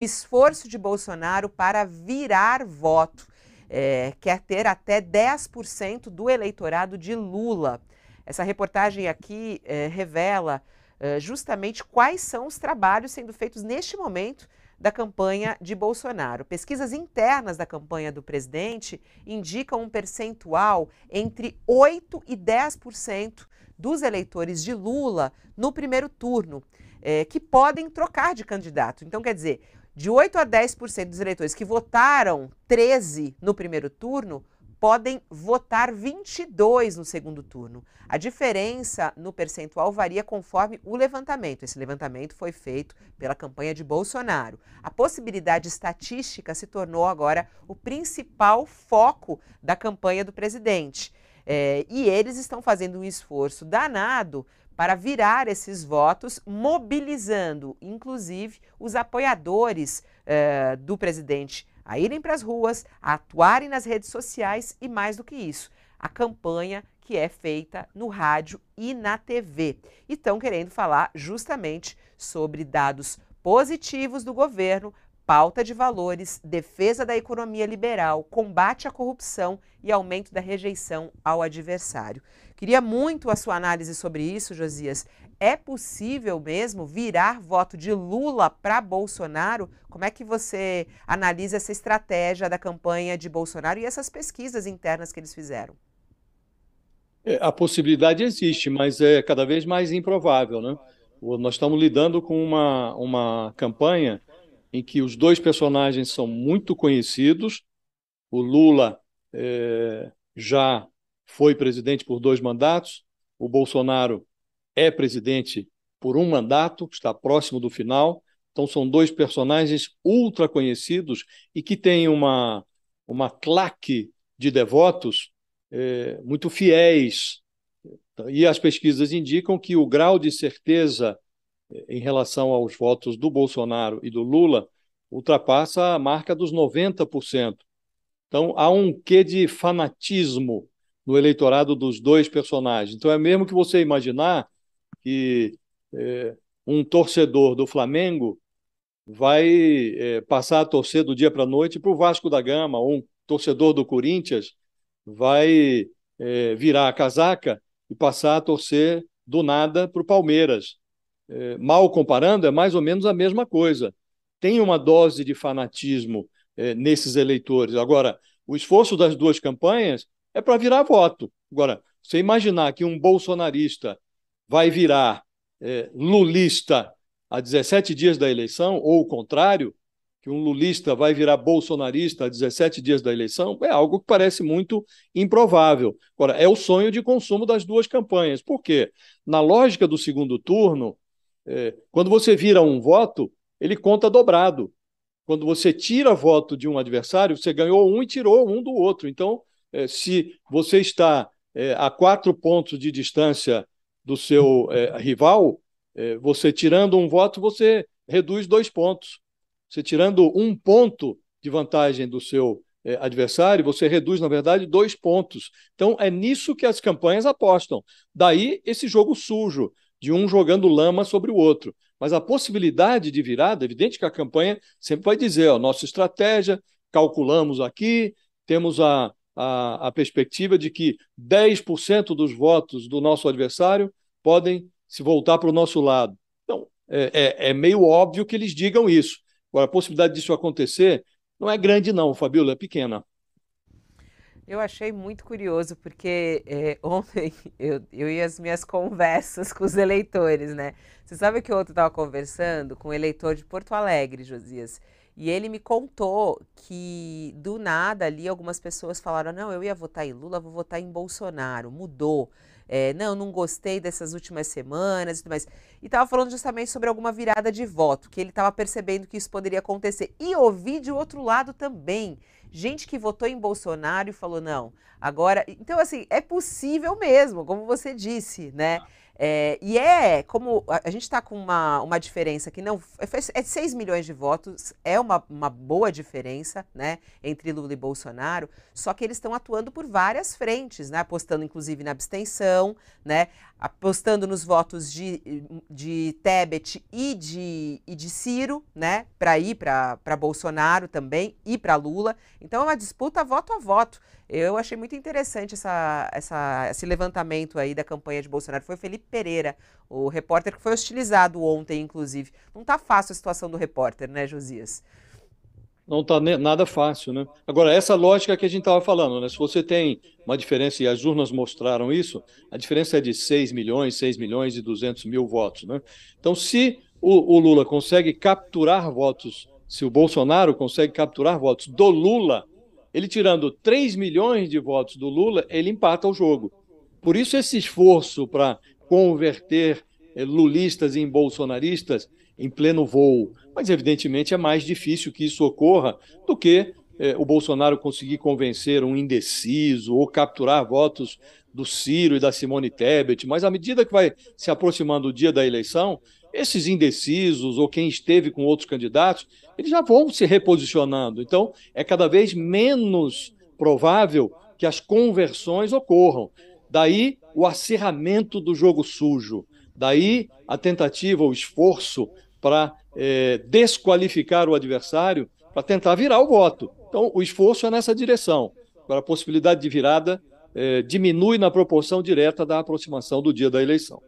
esforço de Bolsonaro para virar voto. É, quer ter até 10% do eleitorado de Lula. Essa reportagem aqui é, revela é, justamente quais são os trabalhos sendo feitos neste momento da campanha de Bolsonaro. Pesquisas internas da campanha do presidente indicam um percentual entre 8 e 10% dos eleitores de Lula no primeiro turno, é, que podem trocar de candidato. Então, quer dizer, de 8 a 10% dos eleitores que votaram 13 no primeiro turno podem votar 22 no segundo turno. A diferença no percentual varia conforme o levantamento. Esse levantamento foi feito pela campanha de Bolsonaro. A possibilidade estatística se tornou agora o principal foco da campanha do presidente. É, e eles estão fazendo um esforço danado para virar esses votos, mobilizando, inclusive, os apoiadores eh, do presidente a irem para as ruas, a atuarem nas redes sociais e, mais do que isso, a campanha que é feita no rádio e na TV. E estão querendo falar justamente sobre dados positivos do governo pauta de valores, defesa da economia liberal, combate à corrupção e aumento da rejeição ao adversário. Queria muito a sua análise sobre isso, Josias. É possível mesmo virar voto de Lula para Bolsonaro? Como é que você analisa essa estratégia da campanha de Bolsonaro e essas pesquisas internas que eles fizeram? É, a possibilidade existe, mas é cada vez mais improvável, né? Nós estamos lidando com uma, uma campanha em que os dois personagens são muito conhecidos. O Lula é, já foi presidente por dois mandatos, o Bolsonaro é presidente por um mandato, está próximo do final. Então, são dois personagens ultra conhecidos e que têm uma, uma claque de devotos é, muito fiéis. E as pesquisas indicam que o grau de certeza em relação aos votos do Bolsonaro e do Lula ultrapassa a marca dos 90%. Então há um quê de fanatismo no eleitorado dos dois personagens. Então é mesmo que você imaginar que é, um torcedor do Flamengo vai é, passar a torcer do dia para a noite para o Vasco da Gama, ou um torcedor do Corinthians vai é, virar a casaca e passar a torcer do nada para o Palmeiras. É, mal comparando, é mais ou menos a mesma coisa. Tem uma dose de fanatismo é, nesses eleitores. Agora, o esforço das duas campanhas é para virar voto. Agora, você imaginar que um bolsonarista vai virar é, lulista a 17 dias da eleição, ou o contrário, que um lulista vai virar bolsonarista a 17 dias da eleição, é algo que parece muito improvável. Agora, é o sonho de consumo das duas campanhas. Por quê? Na lógica do segundo turno, é, quando você vira um voto, ele conta dobrado. Quando você tira voto de um adversário, você ganhou um e tirou um do outro. Então, é, se você está é, a quatro pontos de distância do seu é, rival, é, você tirando um voto, você reduz dois pontos. Você tirando um ponto de vantagem do seu é, adversário, você reduz, na verdade, dois pontos. Então, é nisso que as campanhas apostam. Daí esse jogo sujo, de um jogando lama sobre o outro. Mas a possibilidade de virada, é evidente que a campanha sempre vai dizer, ó, nossa estratégia, calculamos aqui, temos a, a, a perspectiva de que 10% dos votos do nosso adversário podem se voltar para o nosso lado. Então, é, é, é meio óbvio que eles digam isso. Agora, a possibilidade disso acontecer não é grande, não, Fabíola, é pequena. Eu achei muito curioso, porque é, ontem eu, eu ia as minhas conversas com os eleitores, né? Você sabe que o outro estava conversando com um eleitor de Porto Alegre, Josias, e ele me contou que do nada ali algumas pessoas falaram: não, eu ia votar em Lula, vou votar em Bolsonaro, mudou é, não, não gostei dessas últimas semanas e tudo mais. E estava falando justamente sobre alguma virada de voto, que ele estava percebendo que isso poderia acontecer. E ouvi de outro lado também. Gente que votou em Bolsonaro e falou, não, agora. Então, assim, é possível mesmo, como você disse, né? Tá. É, e é, como a, a gente está com uma, uma diferença que não. É 6 é milhões de votos, é uma, uma boa diferença né, entre Lula e Bolsonaro, só que eles estão atuando por várias frentes, né, apostando inclusive na abstenção. Né, apostando nos votos de, de Tebet e de, e de Ciro, né, para ir para Bolsonaro também e para Lula. Então é uma disputa voto a voto. Eu achei muito interessante essa, essa, esse levantamento aí da campanha de Bolsonaro. Foi o Felipe Pereira, o repórter que foi hostilizado ontem, inclusive. Não está fácil a situação do repórter, né, Josias? não está nada fácil, né? Agora, essa lógica que a gente estava falando, né? Se você tem uma diferença, e as urnas mostraram isso, a diferença é de 6 milhões, 6 milhões e 200 mil votos, né? Então, se o, o Lula consegue capturar votos, se o Bolsonaro consegue capturar votos do Lula, ele tirando 3 milhões de votos do Lula, ele empata o jogo. Por isso, esse esforço para converter eh, lulistas em bolsonaristas em pleno voo. Mas, evidentemente, é mais difícil que isso ocorra do que é, o Bolsonaro conseguir convencer um indeciso ou capturar votos do Ciro e da Simone Tebet. Mas, à medida que vai se aproximando o dia da eleição, esses indecisos ou quem esteve com outros candidatos, eles já vão se reposicionando. Então, é cada vez menos provável que as conversões ocorram. Daí o acerramento do jogo sujo, daí a tentativa, o esforço para é, desqualificar o adversário, para tentar virar o voto. Então, o esforço é nessa direção. Agora, a possibilidade de virada é, diminui na proporção direta da aproximação do dia da eleição.